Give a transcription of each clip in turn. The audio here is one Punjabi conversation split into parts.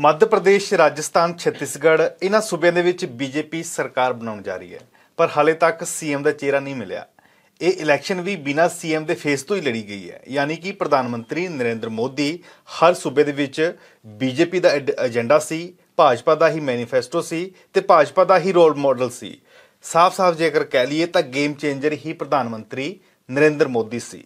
ਮੱਧ ਪ੍ਰਦੇਸ਼ ਰਾਜਸਥਾਨ ਛੱਤੀਸਗੜ੍ਹ ਇਹਨਾਂ ਸੂਬਿਆਂ ਦੇ ਵਿੱਚ ਬੀਜੇਪੀ ਸਰਕਾਰ ਬਣਾਉਣ ਜਾ ਰਹੀ ਹੈ ਪਰ ਹਾਲੇ ਤੱਕ ਸੀਐਮ ਦਾ ਚਿਹਰਾ ਨਹੀਂ ਮਿਲਿਆ ਇਹ ਇਲੈਕਸ਼ਨ ਵੀ ਬਿਨਾ ਸੀਐਮ ਦੇ ਫੇਸ ਤੋਂ ਹੀ ਲੜੀ ਗਈ ਹੈ ਯਾਨੀ ਕਿ ਪ੍ਰਧਾਨ ਮੰਤਰੀ ਨਰਿੰਦਰ ਮੋਦੀ ਹਰ ਸੂਬੇ ਦੇ ਵਿੱਚ ਬੀਜੇਪੀ ਦਾ ਏਜੰਡਾ ਸੀ ਭਾਜਪਾ ਦਾ ਹੀ ਮੈਨੀਫੈਸਟੋ ਸੀ ਤੇ ਭਾਜਪਾ ਦਾ ਹੀ ਰੋਲ ਮਾਡਲ ਸੀ ਸਾਫ਼-ਸਾਫ਼ ਜੇਕਰ ਕਹਿ ਲਈਏ ਤਾਂ ਗੇਮ ਚੇਂਜਰ ਹੀ ਪ੍ਰਧਾਨ ਮੰਤਰੀ ਨਰਿੰਦਰ ਮੋਦੀ ਸੀ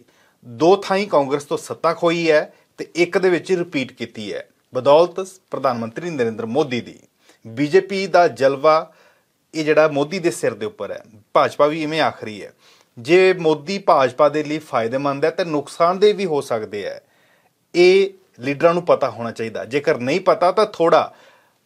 ਦੋ ਥਾਈਂ ਕਾਂਗਰਸ ਤੋਂ ਸੱਤਾ ਖੋਈ ਹੈ ਤੇ ਇੱਕ ਦੇ ਵਿੱਚ ਰਿਪੀਟ ਕੀਤੀ ਹੈ ਬਦੌਲਤ ਪ੍ਰਧਾਨ ਮੰਤਰੀ ਨਰਿੰਦਰ ਮੋਦੀ ਦੀ ਬੀਜੇਪੀ ਦਾ ਜਲਵਾ ਇਹ ਜਿਹੜਾ ਮੋਦੀ ਦੇ ਸਿਰ ਦੇ ਉੱਪਰ ਹੈ ਭਾਜਪਾ ਵੀ ਇਵੇਂ ਆਖਰੀ ਹੈ ਜੇ ਮੋਦੀ ਭਾਜਪਾ ਦੇ ਲਈ ਫਾਇਦੇਮੰਦ ਹੈ ਨੁਕਸਾਨ ਨੁਕਸਾਨਦੇ ਵੀ ਹੋ ਸਕਦੇ ਹੈ ਇਹ ਲੀਡਰਾਂ ਨੂੰ ਪਤਾ ਹੋਣਾ ਚਾਹੀਦਾ ਜੇਕਰ ਨਹੀਂ ਪਤਾ ਤਾਂ ਥੋੜਾ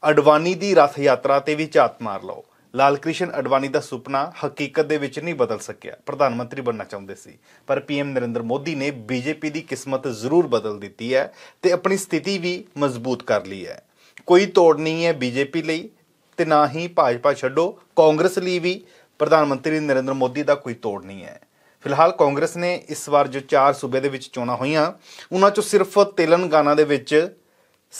ਅਡਵਾਨੀ ਦੀ ਰਥ ਯਾਤਰਾ ਤੇ ਵੀ ਝਾਤ ਮਾਰ ਲਓ ਲਾਲ ਕ੍ਰਿਸ਼ਨ ਅਡਵਾਨੀ ਦਾ ਸੁਪਨਾ ਹਕੀਕਤ ਦੇ ਵਿੱਚ ਨਹੀਂ ਬਦਲ ਸਕਿਆ ਪ੍ਰਧਾਨ ਮੰਤਰੀ ਬਣਨਾ ਚਾਹੁੰਦੇ ਸੀ ਪਰ ਪੀਐਮ ਨਰਿੰਦਰ ਮੋਦੀ ਨੇ ਬੀਜੇਪੀ ਦੀ ਕਿਸਮਤ ਜ਼ਰੂਰ ਬਦਲ ਦਿੱਤੀ ਹੈ ਤੇ ਆਪਣੀ ਸਥਿਤੀ ਵੀ ਮਜ਼ਬੂਤ ਕਰ ਲਈ ਹੈ ਕੋਈ ਤੋੜ ਨਹੀਂ ਹੈ ਬੀਜੇਪੀ ਲਈ ਤੇ ਨਾ ਹੀ ਭਾਜਪਾ ਛੱਡੋ ਕਾਂਗਰਸ ਲਈ ਵੀ ਪ੍ਰਧਾਨ ਮੰਤਰੀ ਨਰਿੰਦਰ ਮੋਦੀ ਦਾ ਕੋਈ ਤੋੜ ਨਹੀਂ ਹੈ ਫਿਲਹਾਲ ਕਾਂਗਰਸ ਨੇ ਇਸ ਵਾਰ ਜੋ ਚਾਰ ਸੂਬੇ ਦੇ ਵਿੱਚ ਚੋਣਾਂ ਹੋਈਆਂ ਉਹਨਾਂ ਚੋਂ ਸਿਰਫ ਤੇਲੰਗਾਨਾ ਦੇ ਵਿੱਚ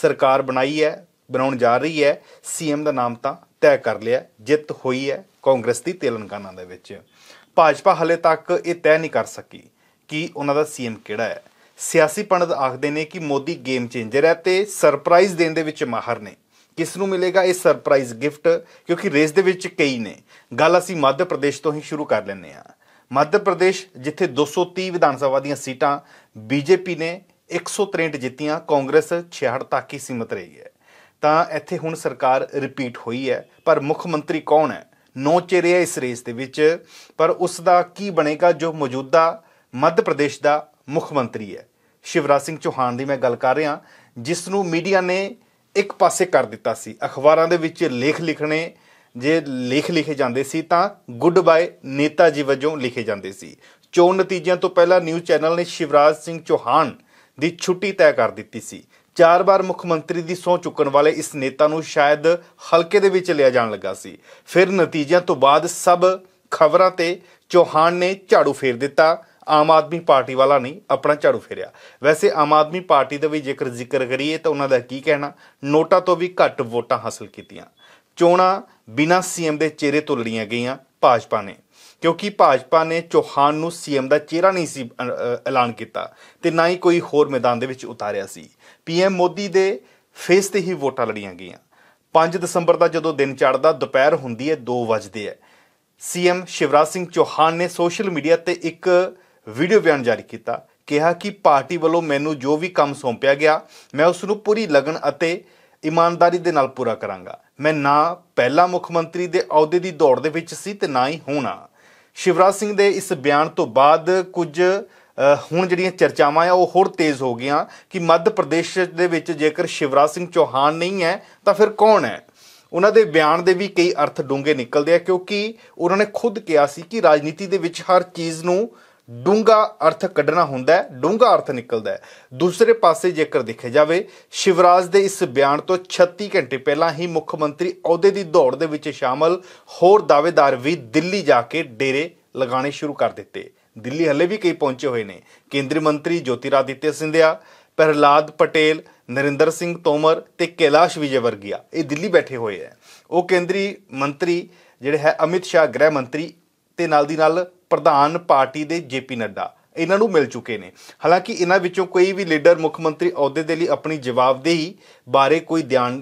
ਸਰਕਾਰ ਬਣਾਈ ਹੈ ਬਣਾਉਣ ਜਾ ਰਹੀ ਹੈ ਸੀਐਮ ਦਾ ਨਾਮ ਤਾਂ ਤੈ ਕਰ ਲਿਆ ਜਿੱਤ ਹੋਈ ਹੈ ਕਾਂਗਰਸ ਦੀ ਤੇਲੰਗਾਨਾ ਦੇ ਵਿੱਚ ਭਾਜਪਾ ਹਲੇ ਤੱਕ ਇਹ ਤੈ ਨਹੀਂ ਕਰ ਸਕੀ ਕਿ ਉਹਨਾਂ ਦਾ ਸੀਐਮ ਕਿਹੜਾ ਹੈ ਸਿਆਸੀ ਪੰਡਤ ਆਖਦੇ ਨੇ ਕਿ ਮੋਦੀ ਗੇਮ ਚੇਂਜਰ ਹੈ ਤੇ ਸਰਪ੍ਰਾਈਜ਼ ਦੇਣ ਦੇ ਵਿੱਚ ਮਾਹਰ ਨੇ ਕਿਸ ਨੂੰ ਮਿਲੇਗਾ ਇਹ ਸਰਪ੍ਰਾਈਜ਼ ਗਿਫਟ ਕਿਉਂਕਿ ਰੇਸ ਦੇ ਵਿੱਚ ਕਈ ਨੇ ਗੱਲ ਅਸੀਂ ਮੱਧ ਪ੍ਰਦੇਸ਼ ਤੋਂ ਹੀ ਸ਼ੁਰੂ ਕਰ ਲੈਂਦੇ ਹਾਂ ਮੱਧ ਪ੍ਰਦੇਸ਼ ਜਿੱਥੇ 230 ਵਿਧਾਨ ਸਭਾ ਦੀਆਂ ਸੀਟਾਂ ਬੀਜੇਪੀ ਨੇ 163 ਜਿੱਤੀਆਂ ਕਾਂਗਰਸ 66 ਤੱਕ ਹੀ ਸੀਮਤ ਰਹੀ ਹੈ ਤਾਂ ਇੱਥੇ ਹੁਣ ਸਰਕਾਰ ਰਿਪੀਟ ਹੋਈ ਹੈ ਪਰ ਮੁੱਖ ਮੰਤਰੀ ਕੌਣ ਹੈ ਨੋ ਚਿਹਰੇ ਇਸ ਰੇਸ ਦੇ ਵਿੱਚ ਪਰ ਉਸ ਦਾ ਕੀ ਬਣੇਗਾ ਜੋ ਮੌਜੂਦਾ ਮੱਧ ਪ੍ਰਦੇਸ਼ ਦਾ ਮੁੱਖ ਮੰਤਰੀ ਹੈ ਸ਼ਿਵਰਾਜ ਸਿੰਘ ਚੌਹਾਨ ਦੀ ਮੈਂ ਗੱਲ ਕਰ ਰਿਹਾ ਜਿਸ ਨੂੰ ਮੀਡੀਆ ਨੇ ਇੱਕ ਪਾਸੇ ਕਰ ਦਿੱਤਾ ਸੀ ਅਖਬਾਰਾਂ ਦੇ ਵਿੱਚ ਲੇਖ ਲਿਖਣੇ ਜੇ ਲੇਖ ਲਿਖੇ ਜਾਂਦੇ ਸੀ ਤਾਂ ਗੁੱਡ ਬਾਏ ਨੇਤਾ ਜੀ ਵਜੋਂ ਲਿਖੇ ਜਾਂਦੇ ਸੀ ਚੋਣ ਨਤੀਜਿਆਂ ਤੋਂ ਪਹਿਲਾਂ ਨਿਊਜ਼ ਚੈਨਲ ਨੇ ਸ਼ਿਵਰਾਜ ਸਿੰਘ ਚੌਹਾਨ ਦੀ ਛੁੱਟੀ ਤੈਅ ਕਰ ਦਿੱਤੀ ਸੀ ਚਾਰ ਵਾਰ ਮੁੱਖ ਮੰਤਰੀ ਦੀ ਸੌ ਚੁੱਕਣ ਵਾਲੇ ਇਸ ਨੇਤਾ ਨੂੰ ਸ਼ਾਇਦ ਹਲਕੇ ਦੇ ਵਿੱਚ ਲਿਆ ਜਾਣ ਲੱਗਾ ਸੀ ਫਿਰ ਨਤੀਜਿਆਂ ਤੋਂ ਬਾਅਦ ਸਭ ਖਬਰਾਂ ਤੇ ਚੋਹਾਨ ਨੇ ਝਾੜੂ ਫੇਰ ਦਿੱਤਾ ਆਮ ਆਦਮੀ ਪਾਰਟੀ ਵਾਲਾ ਨਹੀਂ ਆਪਣਾ ਝਾੜੂ ਫੇਰਿਆ ਵੈਸੇ ਆਮ ਆਦਮੀ ਪਾਰਟੀ ਦਾ ਵੀ ਜੇਕਰ ਜ਼ਿਕਰ ਕਰੀਏ ਤਾਂ ਉਹਨਾਂ ਦਾ ਕੀ ਕਹਿਣਾ ਨੋਟਾ ਤੋਂ ਵੀ ਘੱਟ ਵੋਟਾਂ ਹਾਸਲ ਕੀਤੀਆਂ ਚੋਣਾਂ ਬਿਨਾਂ ਸੀਐਮ ਦੇ ਚਿਹਰੇ ਤੋਂ ਲੜੀਆਂ ਗਈਆਂ ਭਾਜਪਾ ਨੇ ਕਿਉਂਕਿ ਭਾਜਪਾ ਨੇ ਚੋਹਾਨ ਨੂੰ ਸੀਐਮ ਦਾ ਚਿਹਰਾ ਨਹੀਂ ਸੀ ਐਲਾਨ ਕੀਤਾ ਤੇ ਨਾ ਹੀ ਕੋਈ ਹੋਰ ਮੈਦਾਨ ਦੇ ਵਿੱਚ ਉਤਾਰਿਆ ਸੀ ਪੀਐਮ ਮੋਦੀ ਦੇ ਫੇਸ ਤੇ ਹੀ ਵੋਟਾਂ ਲੜੀਆਂ ਗਈਆਂ 5 ਦਸੰਬਰ ਦਾ ਜਦੋਂ ਦਿਨ ਚੜਦਾ ਦੁਪਹਿਰ ਹੁੰਦੀ ਹੈ 2 ਵਜਦੇ ਹੈ ਸੀਐਮ ਸ਼ਿਵਰਾਜ ਸਿੰਘ ਚੌਹਾਨ ਨੇ ਸੋਸ਼ਲ ਮੀਡੀਆ ਤੇ ਇੱਕ ਵੀਡੀਓ ਬਿਆਨ ਜਾਰੀ ਕੀਤਾ ਕਿਹਾ ਕਿ ਪਾਰਟੀ ਵੱਲੋਂ ਮੈਨੂੰ ਜੋ ਵੀ ਕੰਮ ਸੌਂਪਿਆ ਗਿਆ ਮੈਂ ਉਸ ਨੂੰ ਪੂਰੀ ਲਗਨ ਅਤੇ ਇਮਾਨਦਾਰੀ ਦੇ ਨਾਲ ਪੂਰਾ ਕਰਾਂਗਾ ਮੈਂ ਨਾ ਪਹਿਲਾ ਮੁੱਖ ਮੰਤਰੀ ਦੇ ਅਹੁਦੇ ਦੀ ਦੌੜ ਦੇ ਵਿੱਚ ਸੀ ਤੇ ਨਾ ਹੀ ਹੋਣਾ ਸ਼ਿਵਰਾਜ ਸਿੰਘ ਦੇ ਇਸ ਬਿਆਨ ਤੋਂ ਬਾਅਦ ਕੁਝ ਹੁਣ ਜਿਹੜੀਆਂ ਚਰਚਾਵਾਂ ਆ ਉਹ ਹੋਰ ਤੇਜ਼ ਹੋ ਗਈਆਂ ਕਿ ਮੱਧ ਪ੍ਰਦੇਸ਼ ਦੇ ਵਿੱਚ ਜੇਕਰ ਸ਼ਿਵਰਾਜ ਸਿੰਘ ਚੌਹਾਨ ਨਹੀਂ ਹੈ ਤਾਂ ਫਿਰ ਕੌਣ ਹੈ ਉਹਨਾਂ ਦੇ ਬਿਆਨ ਦੇ ਵੀ ਕਈ ਅਰਥ ਡੂੰਘੇ ਨਿਕਲਦੇ ਆ ਕਿਉਂਕਿ ਉਹਨਾਂ ਨੇ ਖੁਦ ਕਿਹਾ ਸੀ ਕਿ ਰਾਜਨੀਤੀ ਦੇ ਵਿੱਚ ਹਰ ਚੀਜ਼ ਨੂੰ ਡੂੰਗਾ ਅਰਥ ਕੱਢਣਾ ਹੁੰਦਾ ਹੈ ਡੂੰਗਾ ਅਰਥ ਨਿਕਲਦਾ ਹੈ ਦੂਸਰੇ ਪਾਸੇ ਜੇਕਰ ਦੇਖਿਆ ਜਾਵੇ ਸ਼ਿਵਰਾਜ ਦੇ ਇਸ ਬਿਆਨ ਤੋਂ 36 ਘੰਟੇ ਪਹਿਲਾਂ ਹੀ ਮੁੱਖ ਮੰਤਰੀ ਅਹੁਦੇ ਦੀ ਦੌੜ ਦੇ ਵਿੱਚ ਸ਼ਾਮਲ ਹੋਰ ਦਾਅਵੇਦਾਰ ਵੀ ਦਿੱਲੀ ਜਾ ਕੇ ਡੇਰੇ ਲਗਾਣੇ ਸ਼ੁਰੂ ਕਰ ਦਿੱਤੇ ਦਿੱਲੀ ਹਲੇ ਵੀ ਕਈ ਪਹੁੰਚੇ ਹੋਏ ਨੇ ਕੇਂਦਰੀ ਮੰਤਰੀ ਜੋਤਿਰਾਦਿੱਤਿਆ ਸਿੰਧਿਆ ਪ੍ਰਹਲਾਦ ਪਟੇਲ ਨਰਿੰਦਰ ਸਿੰਘ ਤੋਮਰ ਤੇ ਕੈਲਾਸ਼ ਵਿਜੇ ਵਰਗੀਆ ਇਹ ਦਿੱਲੀ ਬੈਠੇ ਹੋਏ ਐ ਉਹ ਕੇਂਦਰੀ ਮੰਤਰੀ ਜਿਹੜੇ ਹੈ ਅਮਿਤ ਸ਼ਾਹ ਗ੍ਰਹਿ ਮੰਤਰੀ ਤੇ ਨਾਲ ਦੀ ਨਾਲ ਪ੍ਰਧਾਨ ਪਾਰਟੀ ਦੇ ਜੇਪੀ ਨੱਡਾ ਇਹਨਾਂ ਨੂੰ ਮਿਲ ਚੁੱਕੇ ਨੇ ਹਾਲਾਂਕਿ ਇਹਨਾਂ ਵਿੱਚੋਂ ਕੋਈ ਵੀ ਲੀਡਰ ਮੁੱਖ ਮੰਤਰੀ ਅਹੁਦੇ ਦੇ ਲਈ ਆਪਣੀ ਜਵਾਬਦੇਹੀ ਬਾਰੇ ਕੋਈ ਬਿਆਨ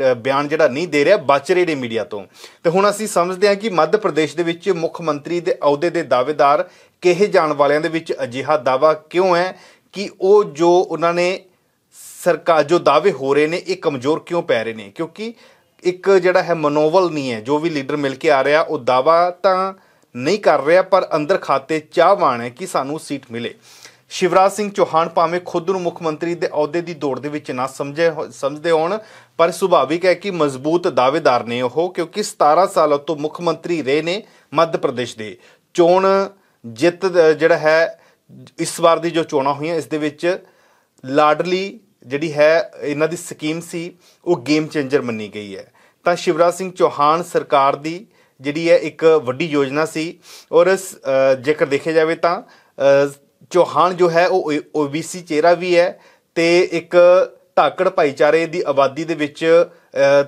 ਜਿਹੜਾ ਨਹੀਂ ਦੇ ਰਿਹਾ ਬਚ ਰਹੇ ਨੇ ਮੀਡੀਆ ਤੋਂ ਤੇ ਹੁਣ ਅਸੀਂ ਸਮਝਦੇ ਹਾਂ ਕਿ ਮੱਧ ਪ੍ਰਦੇਸ਼ ਦੇ ਵਿੱਚ ਮੁੱਖ ਮੰਤਰੀ ਦੇ ਅਹੁਦੇ ਦੇ ਦਾਅਵੇਦਾਰ ਕਿਹੇ ਜਾਣ ਵਾਲਿਆਂ ਦੇ ਵਿੱਚ ਅਜਿਹਾ ਦਾਵਾ ਕਿਉਂ ਹੈ ਕਿ ਉਹ ਜੋ ਉਹਨਾਂ ਨੇ ਸਰਕਾਰ ਜੋ ਦਾਅਵੇ ਹੋ ਰਹੇ ਨੇ ਇਹ ਕਮਜ਼ੋਰ ਕਿਉਂ ਪੈ ਰਹੇ ਨੇ ਕਿਉਂਕਿ ਇੱਕ ਜਿਹੜਾ ਹੈ ਮਨੋਵਲ ਨਹੀਂ ਹੈ ਜੋ ਵੀ ਲੀਡਰ ਮਿਲ ਕੇ ਆ ਰਿਹਾ ਉਹ ਦਾਵਾ ਤਾਂ ਨਹੀਂ ਕਰ ਰਿਹਾ ਪਰ ਅੰਦਰ ਖਾਤੇ ਚਾਹਵਾਨ ਹੈ ਕਿ ਸਾਨੂੰ ਸੀਟ ਮਿਲੇ ਸ਼ਿਵਰਾਜ ਸਿੰਘ ਚੌਹਾਨ ਭਾਵੇਂ ਖੁਦ ਨੂੰ ਮੁੱਖ ਮੰਤਰੀ ਦੇ ਅਹੁਦੇ ਦੀ ਦੌੜ ਦੇ ਵਿੱਚ ਨਾ ਸਮਝੇ ਸਮਝਦੇ ਹੋਣ ਪਰ ਸੁਭਾਵਿਕ ਹੈ ਕਿ ਮਜ਼ਬੂਤ ਦਾਅਵੇਦਾਰ ਨੇ ਉਹ ਕਿਉਂਕਿ 17 ਸਾਲਾਂ ਤੋਂ ਮੁੱਖ ਮੰਤਰੀ ਰਹੇ ਨੇ ਮੱਧ ਪ੍ਰਦੇਸ਼ ਦੇ ਚੋਣ ਜਿੱਤ ਜਿਹੜਾ ਹੈ ਇਸ ਵਾਰ ਦੀ ਜੋ ਚੋਣਾਂ ਹੋਈਆਂ ਇਸ ਦੇ ਵਿੱਚ ਲਾਡਲੀ ਜਿਹੜੀ ਹੈ ਇਹਨਾਂ ਦੀ ਸਕੀਮ ਸੀ ਉਹ ਗੇਮ ਚੇਂਜਰ ਮੰਨੀ ਗਈ ਹੈ ਤਾਂ ਸ਼ਿਵਰਾਜ ਸਿੰਘ ਚੌਹਾਨ ਸਰਕਾਰ ਦੀ ਜਿਹੜੀ ਹੈ ਇੱਕ ਵੱਡੀ ਯੋਜਨਾ ਸੀ ਔਰ ਜੇਕਰ ਦੇਖਿਆ ਜਾਵੇ ਤਾਂ ਚੌਹਾਨ ਜੋ ਹੈ ਉਹ ਓਬੀਸੀ ਚਿਹਰਾ ਵੀ ਹੈ ਤੇ ਇੱਕ ਧਾਕੜ ਭਾਈਚਾਰੇ ਦੀ ਆਬਾਦੀ ਦੇ ਵਿੱਚ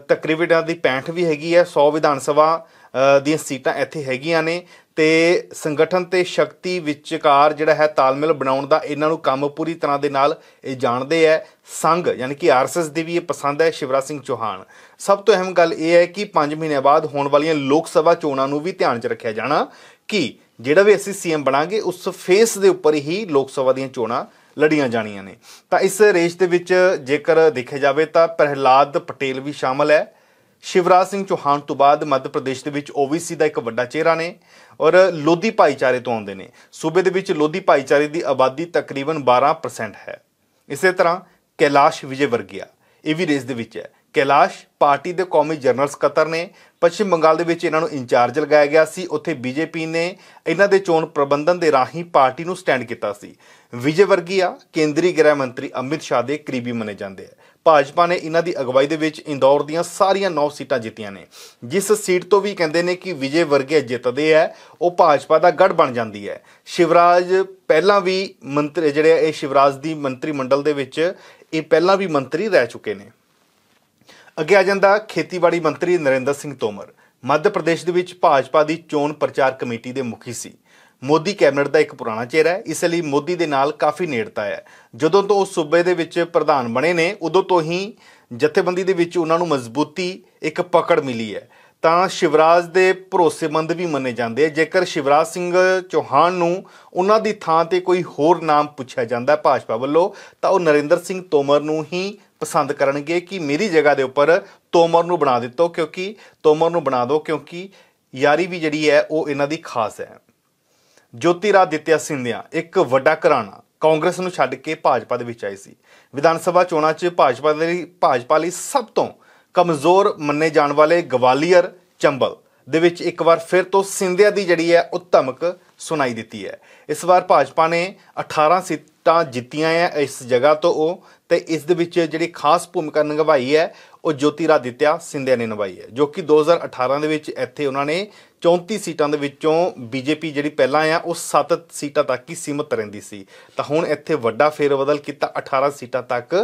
ਤਕਰੀਬਨ ਦੀ 65 ਵੀ ਹੈਗੀ ਹੈ 100 ਵਿਧਾਨ ਸਭਾ ਦੀਆਂ ਸੀਟਾਂ ਇੱਥੇ ਹੈਗੀਆਂ ਨੇ ਤੇ ਸੰਗਠਨ ਤੇ ਸ਼ਕਤੀ ਵਿਚਕਾਰ ਜਿਹੜਾ ਹੈ ਤਾਲਮੇਲ ਬਣਾਉਣ ਦਾ ਇਹਨਾਂ ਨੂੰ ਕੰਮ ਪੂਰੀ ਤਰ੍ਹਾਂ ਦੇ ਨਾਲ ਇਹ ਜਾਣਦੇ ਐ ਸੰਘ ਯਾਨੀ ਕਿ ਆਰਐਸਐਸ ਦੀ ਵੀ ਇਹ ਪਸੰਦ ਹੈ ਸ਼ਿਵਰਾਜ ਸਿੰਘ ਚੌਹਾਨ ਸਭ ਤੋਂ ਅਹਿਮ ਗੱਲ ਇਹ ਹੈ ਕਿ 5 ਮਹੀਨੇ ਬਾਅਦ ਹੋਣ ਵਾਲੀਆਂ ਲੋਕ ਸਭਾ ਚੋਣਾਂ ਨੂੰ ਵੀ ਧਿਆਨ 'ਚ ਰੱਖਿਆ ਜਾਣਾ ਕਿ ਜਿਹੜਾ ਵੀ ਅਸੀਂ ਸੀਐਮ ਬਣਾਂਗੇ ਉਸ ਫੇਸ ਦੇ ਉੱਪਰ ਹੀ ਲੋਕ ਸਭਾ ਦੀਆਂ ਚੋਣਾਂ ਲੜੀਆਂ ਜਾਣੀਆਂ ਨੇ ਤਾਂ ਇਸ ਰੇਸ ਦੇ ਵਿੱਚ ਜੇਕਰ ਦੇਖਿਆ ਜਾਵੇ ਤਾਂ ਪ੍ਰਹਿਲਾਦ ਪਟੇਲ ਵੀ ਸ਼ਾਮਲ ਹੈ ਸ਼ਿਵਰਾਜ ਸਿੰਘ ਚੌਹਾਨ ਤੋਂ ਬਾਅਦ ਮੱਧ ਪ੍ਰਦੇਸ਼ ਦੇ ਵਿੱਚ ਓਬੀਸੀ ਦਾ ਇੱਕ ਵੱਡਾ ਚਿਹਰਾ ਨੇ ਔਰ ਲੋਧੀ ਭਾਈਚਾਰੇ ਤੋਂ ਆਉਂਦੇ ਨੇ ਸੂਬੇ ਦੇ ਵਿੱਚ ਲੋਧੀ ਭਾਈਚਾਰੇ ਦੀ ਆਬਾਦੀ ਤਕਰੀਬਨ 12% ਹੈ ਇਸੇ ਤਰ੍ਹਾਂ ਕੈਲਾਸ਼ ਵਿਜੇ ਵਰਗਿਆ ਇਹ ਵੀ ਰੇਸ ਦੇ ਵਿੱਚ ਹੈ ਕੈਲਾਸ਼ ਪਾਰਟੀ ਦੇ ਕੌਮੀ ਜਨਰਲ ਸਕੱਤਰ ਨੇ ਪੱਛਮ ਬੰਗਾਲ ਦੇ ਵਿੱਚ ਇਹਨਾਂ ਨੂੰ ਇੰਚਾਰਜ ਲਗਾਇਆ ਗਿਆ ਸੀ ਉੱਥੇ ਬੀਜੇਪੀ ਨੇ ਇਹਨਾਂ ਦੇ ਚੋਣ ਪ੍ਰਬੰਧਨ ਦੇ ਰਾਹੀਂ ਪਾਰਟੀ ਨੂੰ ਸਟੈਂਡ ਕੀਤਾ ਸੀ ਵਿਜੇ ਵਰਗੀਆ ਕੇਂਦਰੀ ਗ੍ਰਹਿ ਮੰਤਰੀ ਅਮਿਤ ਸ਼ਾਹ ਦੇ ਕਰੀਬੀ ਮੰਨੇ ਜਾਂਦੇ ਆ ਭਾਜਪਾ ਨੇ ਇਹਨਾਂ ਦੀ ਅਗਵਾਈ ਦੇ ਵਿੱਚ ਇੰਦੌਰ ਦੀਆਂ ਸਾਰੀਆਂ 9 ਸੀਟਾਂ ਜਿੱਤੀਆਂ ਨੇ ਜਿਸ ਸੀਟ ਤੋਂ ਵੀ ਕਹਿੰਦੇ ਨੇ ਕਿ ਵਿਜੇ ਵਰਗੇ ਜਿੱਤਦੇ ਆ ਉਹ ਭਾਜਪਾ ਦਾ ਗੜ ਬਣ ਜਾਂਦੀ ਹੈ ਸ਼ਿਵਰਾਜ ਪਹਿਲਾਂ ਵੀ ਮੰਤਰੀ ਜਿਹੜੇ ਇਹ ਸ਼ਿਵਰਾਜ ਦੀ ਮੰਤਰੀ ਮੰਡਲ ਦੇ ਵਿੱਚ ਇਹ ਪਹਿਲਾਂ ਵੀ ਮੰਤਰੀ ਰਹਿ ਚੁੱਕੇ ਨੇ ਅੱਗੇ ਆ ਜਾਂਦਾ ਖੇਤੀਬਾੜੀ ਮੰਤਰੀ ਨਰਿੰਦਰ ਸਿੰਘ ਤੋਮਰ ਮੱਧ ਪ੍ਰਦੇਸ਼ ਦੇ ਵਿੱਚ ਭਾਜਪਾ ਦੀ ਚੋਣ ਪ੍ਰਚਾਰ ਕਮੇਟੀ ਦੇ ਮੁਖੀ ਸੀ ਮੋਦੀ ਕੈਬਨਿਟ ਦਾ ਇੱਕ ਪੁਰਾਣਾ ਚਿਹਰਾ ਹੈ ਇਸ ਲਈ ਮੋਦੀ ਦੇ ਨਾਲ ਕਾਫੀ ਨੇੜਤਾ ਹੈ ਜਦੋਂ ਤੋਂ ਉਹ ਸੂਬੇ ਦੇ ਵਿੱਚ ਪ੍ਰਧਾਨ ਬਣੇ ਨੇ ਉਦੋਂ ਤੋਂ ਹੀ ਜਥੇਬੰਦੀ ਦੇ ਵਿੱਚ ਉਹਨਾਂ ਨੂੰ ਮਜ਼ਬੂਤੀ ਇੱਕ ਪਕੜ ਮਿਲੀ ਹੈ ਤਾਂ ਸ਼ਿਵਰਾਜ ਦੇ ਭਰੋਸੇਮੰਦ ਵੀ ਮੰਨੇ ਜਾਂਦੇ ਆ ਜੇਕਰ ਸ਼ਿਵਰਾਜ ਸਿੰਘ ਚੌਹਾਨ ਨੂੰ ਉਹਨਾਂ ਦੀ ਥਾਂ ਤੇ ਕੋਈ ਹੋਰ ਨਾਮ ਪੁੱਛਿਆ ਜਾਂਦਾ ਹੈ ਭਾਜਪਾ ਵੱਲੋਂ ਤਾਂ ਉਹ ਨਰਿੰਦਰ ਸਿੰਘ ਤੋਮਰ ਨੂੰ ਹੀ ਪਸੰਦ ਕਰਨਗੇ ਕਿ ਮੇਰੀ ਜਗ੍ਹਾ ਦੇ ਉੱਪਰ ਤੋਮਰ ਨੂੰ ਬਣਾ ਦਿੱਤੋ ਕਿਉਂਕਿ ਤੋਮਰ ਨੂੰ ਬਣਾ ਦਿਓ ਕਿਉਂਕਿ ਯਾਰੀ ਵੀ ਜਿਹੜੀ ਹੈ ਉਹ ਇਹਨਾਂ ਦੀ ਖਾਸ ਹੈ ਜੋਤੀ ਦਿੱਤਿਆ ਸਿੰਧਿਆ ਇੱਕ ਵੱਡਾ ਘਰਾਣਾ ਕਾਂਗਰਸ ਨੂੰ ਛੱਡ ਕੇ ਭਾਜਪਾ ਦੇ ਵਿੱਚ ਆਈ ਸੀ ਵਿਧਾਨ ਸਭਾ ਚੋਣਾਂ 'ਚ ਭਾਜਪਾ ਦੇ ਲਈ ਭਾਜਪਾ ਲਈ ਸਭ ਤੋਂ ਕਮਜ਼ੋਰ ਮੰਨੇ ਜਾਣ ਵਾਲੇ ਗਵਾਲੀਅਰ ਚੰਬਲ ਦੇ ਵਿੱਚ ਇੱਕ ਵਾਰ ਫਿਰ ਤੋਂ ਸਿੰਧਿਆ ਦੀ ਜਿਹੜੀ ਹੈ ਉਹ ਧਮਕ ਸੁਣਾਈ ਦਿੱਤੀ ਹੈ ਇਸ ਵਾਰ ਭਾਜਪਾ ਨੇ 18 ਸੀਟਾਂ ਜਿੱਤੀਆਂ ਹੈ ਇਸ ਜਗ੍ਹਾ ਤੋਂ ਉਹ ਤੇ ਇਸ ਦੇ ਵਿੱਚ ਜਿਹੜੀ ਖਾਸ ਭੂਮਿਕਾ ਨਿਭਾਈ ਹੈ ਉਹ ਦਿੱਤਿਆ ਸਿੰਧਿਆ ਨੇ ਨਿਭਾਈ ਹੈ ਜੋ ਕਿ 2018 ਦੇ ਵਿੱਚ ਇੱਥੇ ਉਹਨਾਂ ਨੇ 34 ਸੀਟਾਂ ਦੇ ਵਿੱਚੋਂ ਬੀਜੇਪੀ ਜਿਹੜੀ ਪਹਿਲਾਂ ਆ ਉਹ 7 ਸੀਟਾਂ ਤੱਕ ਹੀ ਸੀਮਤ ਰਹਿੰਦੀ ਸੀ ਤਾਂ ਹੁਣ ਇੱਥੇ ਵੱਡਾ ਫੇਰਬਦਲ ਕੀਤਾ 18 ਸੀਟਾਂ ਤੱਕ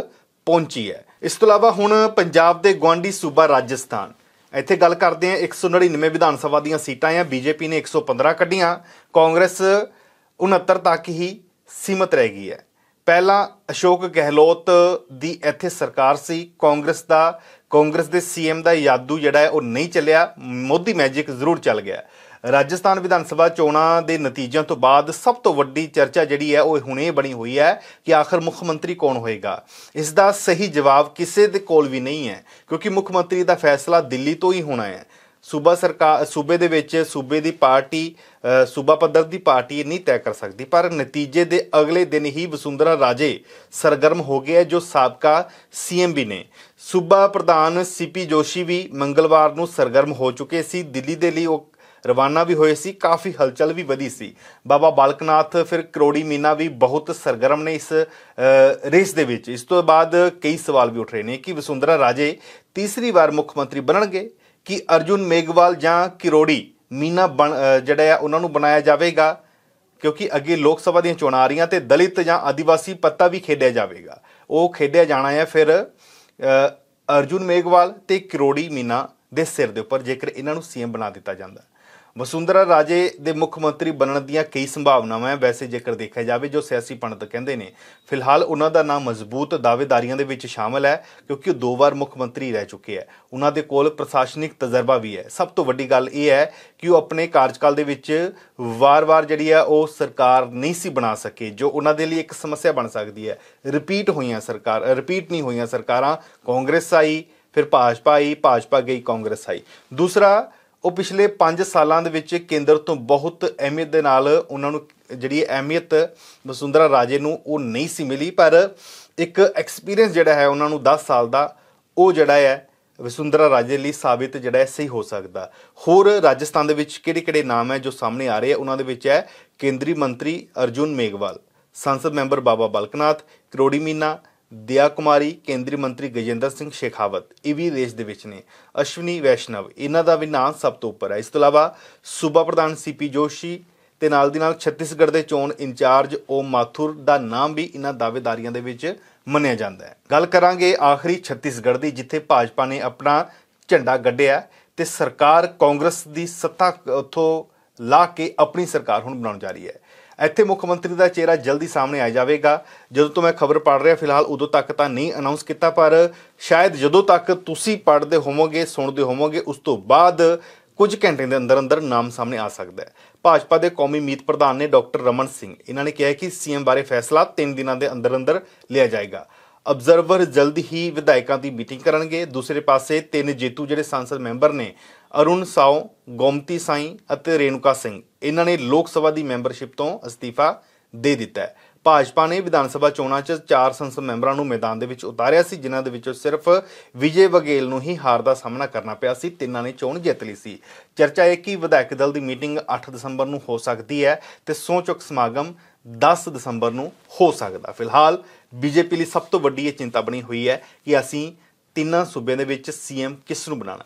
ਪਹੁੰਚੀ ਹੈ ਇਸ ਤੋਂ ਇਲਾਵਾ ਹੁਣ ਪੰਜਾਬ ਦੇ ਗਵਾਂਡੀ ਸੂਬਾ ਰਾਜਸਥਾਨ ਇੱਥੇ ਗੱਲ ਕਰਦੇ ਆ 199 ਵਿਧਾਨ ਸਭਾ ਦੀਆਂ ਸੀਟਾਂ ਆ ਬੀਜੇਪੀ ਨੇ 115 ਕੱਢੀਆਂ ਕਾਂਗਰਸ 69 ਤੱਕ ਹੀ ਸੀਮਤ ਰਹਿ ਗਈ ਹੈ ਪਹਿਲਾਂ ਅਸ਼ੋਕ ਗਹਿਲੋਤ ਦੀ ਇੱਥੇ ਸਰਕਾਰ ਸੀ ਕਾਂਗਰਸ ਦਾ ਕਾਂਗਰਸ ਦੇ ਸੀਐਮ ਦਾ ਯਾਦੂ ਜਿਹੜਾ ਹੈ ਉਹ ਨਹੀਂ ਚੱਲਿਆ ਮੋਦੀ ਮੈਜਿਕ ਜ਼ਰੂਰ ਚੱਲ ਗਿਆ ਰਾਜਸਥਾਨ ਵਿਧਾਨ ਸਭਾ ਚੋਣਾਂ ਦੇ ਨਤੀਜਿਆਂ ਤੋਂ ਬਾਅਦ ਸਭ ਤੋਂ ਵੱਡੀ ਚਰਚਾ ਜਿਹੜੀ ਹੈ ਉਹ ਹੁਣੇ ਬਣੀ ਹੋਈ ਹੈ ਕਿ ਆਖਰ ਮੁੱਖ ਮੰਤਰੀ ਕੌਣ ਹੋਏਗਾ ਇਸ ਦਾ ਸਹੀ ਜਵਾਬ ਕਿਸੇ ਦੇ ਕੋਲ ਵੀ ਨਹੀਂ ਹੈ ਕਿਉਂਕਿ ਮੁੱਖ ਮੰਤਰੀ ਦਾ ਫੈਸਲਾ ਦਿੱਲੀ ਤੋਂ ਹੀ ਹੋਣਾ ਹੈ ਸੂਬਾ ਸਰਕਾਰ ਸੂਬੇ ਦੇ ਵਿੱਚ ਸੂਬੇ ਦੀ ਪਾਰਟੀ ਸੂਬਾ ਪੱਧਰ ਦੀ ਪਾਰਟੀ ਨਹੀਂ ਤੈਅ ਕਰ ਸਕਦੀ ਪਰ ਨਤੀਜੇ ਦੇ ਅਗਲੇ ਦਿਨ ਹੀ ਵਸੁੰਧਰਾ ਰਾਜੇ ਸਰਗਰਮ ਹੋ ਗਏ ਜੋ ਸਾਬਕਾ ਸੀਐਮ ਵੀ ਨੇ ਸੂਬਾ ਪ੍ਰਧਾਨ ਸੀਪੀ ਜੋਸ਼ੀ ਵੀ ਮੰਗਲਵਾਰ ਨੂੰ ਸਰਗਰਮ ਹੋ ਚੁੱਕੇ ਸੀ ਦਿੱਲੀ ਦੇ ਲਈ ਉਹ ਰਵਾਨਾ ਵੀ ਹੋਏ ਸੀ ਕਾਫੀ ਹਲਚਲ ਵੀ ਵਧੀ ਸੀ ਬਾਬਾ ਬਾਲਕਨਾਥ ਫਿਰ ਕਰੋੜੀ ਮੀਨਾ ਵੀ ਬਹੁਤ ਸਰਗਰਮ ਨੇ ਇਸ ਰੇਸ ਦੇ ਵਿੱਚ ਇਸ ਤੋਂ ਬਾਅਦ ਕਈ ਸਵਾਲ ਵੀ ਉੱਠ ਰਹੇ ਨੇ ਕਿ ਵਸੁੰਧਰਾ ਰਾਜੇ ਤੀਸਰੀ ਵਾਰ ਮੁੱਖ ਮੰਤਰੀ ਬਣਨਗੇ ਕਿ ਅਰਜੁਨ ਮੇਗਵਾਲ ਜਾਂ ਕਿਰੋੜੀ ਮੀਨਾ ਜਿਹੜਾ ਆ ਉਹਨਾਂ ਨੂੰ ਬਣਾਇਆ ਜਾਵੇਗਾ ਕਿਉਂਕਿ ਅੱਗੇ ਲੋਕ ਸਭਾ ਦੀਆਂ ਚੋਣਾਂ ਆ ਰਹੀਆਂ ਤੇ ਦਲਿਤ ਜਾਂ ਆਦੀਵਾਸੀ ਪੱਤਾ ਵੀ ਖੇਡਿਆ ਜਾਵੇਗਾ ਉਹ ਖੇਡਿਆ ਜਾਣਾ ਹੈ ਫਿਰ ਅਰਜੁਨ ਮੇਗਵਾਲ ਤੇ ਕਰੋੜੀ ਮੀਨਾ ਦੇ ਸਿਰ ਦੇ ਉੱਪਰ ਜੇਕਰ ਇਹਨਾਂ ਨੂੰ ਸੀਐਮ ਬਣਾ ਦਿੱਤਾ ਜਾਂਦਾ ਵਸੁੰਧਰਾ ਰਾਜੇ ਦੇ ਮੁੱਖ ਮੰਤਰੀ ਬਣਨ ਦੀਆਂ ਕਈ ਸੰਭਾਵਨਾਵਾਂ ਹੈ ਵੈਸੇ ਜੇਕਰ ਦੇਖਿਆ ਜਾਵੇ ਜੋ ਸਿਆਸੀ ਪੰਡਤ ਕਹਿੰਦੇ ਨੇ ਫਿਲਹਾਲ ਉਹਨਾਂ ਦਾ ਨਾਮ ਮਜ਼ਬੂਤ ਦਾਅਵੇਦਾਰੀਆਂ ਦੇ ਵਿੱਚ ਸ਼ਾਮਲ ਹੈ ਕਿਉਂਕਿ ਉਹ ਦੋ ਵਾਰ ਮੁੱਖ ਮੰਤਰੀ ਰਹਿ ਚੁੱਕੇ ਹੈ ਉਹਨਾਂ ਦੇ ਕੋਲ ਪ੍ਰਸ਼ਾਸਨਿਕ ਤਜਰਬਾ ਵੀ ਹੈ ਸਭ ਤੋਂ ਵੱਡੀ ਗੱਲ ਇਹ ਹੈ ਕਿ ਉਹ ਆਪਣੇ ਕਾਰਜਕਾਲ ਦੇ ਵਿੱਚ ਵਾਰ-ਵਾਰ ਜਿਹੜੀ ਹੈ ਉਹ ਸਰਕਾਰ ਨਹੀਂ ਸੀ ਬਣਾ ਸਕੇ ਜੋ ਉਹਨਾਂ ਦੇ ਲਈ ਇੱਕ ਸਮੱਸਿਆ ਬਣ ਸਕਦੀ ਹੈ ਰਿਪੀਟ ਹੋਈਆਂ ਸਰਕਾਰ ਰਿਪੀਟ ਨਹੀਂ ਹੋਈਆਂ ਸਰਕਾਰਾਂ ਕਾਂਗਰਸ ਆਈ ਫਿਰ ਭਾਜਪਾ ਆਈ ਭਾਜਪਾ ਗਈ ਕਾਂਗਰਸ ਆਈ ਦੂਸਰਾ ਉਹ ਪਿਛਲੇ 5 ਸਾਲਾਂ ਦੇ ਵਿੱਚ ਕੇਂਦਰ ਤੋਂ ਬਹੁਤ ਅਹਿਮੀਅਤ ਦੇ ਨਾਲ ਉਹਨਾਂ ਨੂੰ ਜਿਹੜੀ ਅਹਿਮੀਅਤ ਵਸੁੰਧਰਾ ਰਾਜੇ ਨੂੰ ਉਹ ਨਹੀਂ ਸੀ ਮਿਲੀ ਪਰ ਇੱਕ ਐਕਸਪੀਰੀਅੰਸ ਜਿਹੜਾ ਹੈ ਉਹਨਾਂ ਨੂੰ 10 ਸਾਲ ਦਾ ਉਹ ਜਿਹੜਾ ਹੈ ਵਸੁੰਧਰਾ ਰਾਜੇ ਲਈ ਸਾਬਿਤ ਜਿਹੜਾ ਹੈ ਸਹੀ ਹੋ ਸਕਦਾ ਹੋਰ ਰਾਜਸਥਾਨ ਦੇ ਵਿੱਚ ਕਿਹੜੇ-ਕਿਹੜੇ ਨਾਮ ਹੈ ਜੋ ਸਾਹਮਣੇ ਆ ਰਹੇ ਹੈ ਉਹਨਾਂ ਦੇ ਵਿੱਚ ਹੈ ਕੇਂਦਰੀ ਮੰਤਰੀ ਅਰਜੁਨ ਮੇਗਵਾਲ ਸੰਸਦ ਮੈਂਬਰ ਬਾਬਾ ਬਲਕਨਾਥ ਕਰੋੜੀ ਮੀਨਾ ਦਿਆ ਕੁਮਾਰੀ ਕੇਂਦਰੀ ਮੰਤਰੀ ਗਜੇਂਦਰ ਸਿੰਘ ਸ਼ੇਖਾਵਤ ਇਹ ਵੀ ਰੇਸ ਦੇ ਵਿੱਚ ਨੇ ਅਸ਼ਵਨੀ ਵੈਸ਼ਨਵ ਇਹਨਾਂ ਦਾ ਵੀ ਨਾਮ ਸਭ ਤੋਂ ਉੱਪਰ ਹੈ ਇਸ ਤੋਂ ਇਲਾਵਾ ਸੂਬਾ ਪ੍ਰਧਾਨ ਸੀਪੀ ਜੋਸ਼ੀ ਤੇ ਨਾਲ ਦੀ ਨਾਲ ਛੱਤੀਸਗੜ੍ਹ ਦੇ ਚੋਣ ਇੰਚਾਰਜ ਓਮ ਮਾਥੁਰ ਦਾ ਨਾਮ ਵੀ ਇਹਨਾਂ ਦਾਅਵੇਦਾਰੀਆਂ ਦੇ ਵਿੱਚ ਮੰਨਿਆ ਜਾਂਦਾ ਹੈ ਗੱਲ ਕਰਾਂਗੇ ਆਖਰੀ ਛੱਤੀਸਗੜ੍ਹ ਦੀ ਜਿੱਥੇ ਭਾਜਪਾ ਨੇ ਆਪਣਾ ਝੰਡਾ ਗੱਡਿਆ ਤੇ ਸਰਕਾਰ ਕਾਂਗਰਸ ਦੀ ਸੱਤਾ ਉੱਥੋਂ ਲਾ ਕੇ ਆਪਣੀ ਸਰਕਾਰ ਹੁਣ ਬਣਾਉਣ ਜਾ ਰਹੀ ਹੈ ਇੱਥੇ ਮੁੱਖ ਮੰਤਰੀ ਦਾ ਚਿਹਰਾ ਜਲਦੀ ਸਾਹਮਣੇ ਆ ਜਾਵੇਗਾ ਜਦੋਂ ਤੋਂ ਮੈਂ ਖਬਰ ਪੜ ਰਿਹਾ ਫਿਲਹਾਲ ਉਦੋਂ ਤੱਕ ਤਾਂ ਨਹੀਂ ਅਨਾਉਂਸ ਕੀਤਾ ਪਰ ਸ਼ਾਇਦ ਜਦੋਂ ਤੱਕ ਤੁਸੀਂ ਪੜਦੇ ਹੋਵੋਗੇ ਸੁਣਦੇ ਹੋਵੋਗੇ ਉਸ ਤੋਂ ਬਾਅਦ ਕੁਝ ਘੰਟੇ ਦੇ ਅੰਦਰ ਅੰਦਰ ਨਾਮ ਸਾਹਮਣੇ ਆ ਸਕਦਾ ਹੈ ਭਾਜਪਾ ਦੇ ਕੌਮੀ ਮੀਤ ਪ੍ਰਧਾਨ ਨੇ ਡਾਕਟਰ ਰਮਨ ਸਿੰਘ ਇਹਨਾਂ ਨੇ ਕਿਹਾ ਕਿ ਸੀਐਮ ਬਾਰੇ ਫੈਸਲਾ 3 ਦਿਨਾਂ ਦੇ ਅੰਦਰ ਅੰਦਰ ਲਿਆ ਜਾਏਗਾ ਅਬਜ਼ਰਵਰ ਜਲਦ ਹੀ ਵਿਧਾਇਕਾਂ ਦੀ ਮੀਟਿੰਗ ਕਰਨਗੇ ਦੂਸਰੇ ਪਾਸੇ ਤਿੰਨ ਜੇਤੂ ਜਿਹੜੇ ਸੰਸਦ ਮੈਂਬਰ ਨੇ ਅਰੁਣ ਸਾਉ ਗੋਮਤੀ ਸਾਈ ਅਤੇ ਰੇਨੂਕਾ ਸਿੰਘ ਇਹਨਾਂ ਨੇ ਲੋਕ ਸਭਾ ਦੀ ਮੈਂਬਰਸ਼ਿਪ ਤੋਂ ਅਸਤੀਫਾ ਦੇ ਦਿੱਤਾ ਹੈ ਭਾਜਪਾ ਨੇ ਵਿਧਾਨ ਸਭਾ ਚੋਣਾਂ 'ਚ ਚਾਰ ਸੰਸਦ ਮੈਂਬਰਾਂ ਨੂੰ ਮੈਦਾਨ ਦੇ ਵਿੱਚ ਉਤਾਰਿਆ ਸੀ ਜਿਨ੍ਹਾਂ ਦੇ ਵਿੱਚੋਂ ਸਿਰਫ ਵਿਜੇ ਵਗੇਲ ਨੂੰ ਹੀ ਹਾਰ ਦਾ ਸਾਹਮਣਾ ਕਰਨਾ ਪਿਆ ਸੀ ਤਿੰਨਾਂ ਨੇ ਚੋਣ ਜਿੱਤ ਲਈ ਸੀ ਚਰਚਾ ਇਹ ਕਿ ਵਿਧਾਇਕ ਦਲ ਦੀ ਮੀਟਿੰਗ 8 ਦਸੰਬਰ ਨੂੰ ਹੋ ਸਕਦੀ ਹੈ ਤੇ ਸੋਚਕ ਸਮਾਗਮ 10 ਦਸੰਬਰ ਨੂੰ ਹੋ ਸਕਦਾ ਫਿਲਹਾਲ ਬੀਜੇਪੀ ਲਈ ਸਭ ਤੋਂ ਵੱਡੀ ਇਹ ਚਿੰਤਾ ਬਣੀ ਹੋਈ ਹੈ ਕਿ ਅਸੀਂ ਤਿੰਨਾਂ ਸੂਬਿਆਂ ਦੇ ਵਿੱਚ ਸੀਐਮ ਕਿਸ ਨੂੰ ਬਣਾਣਾ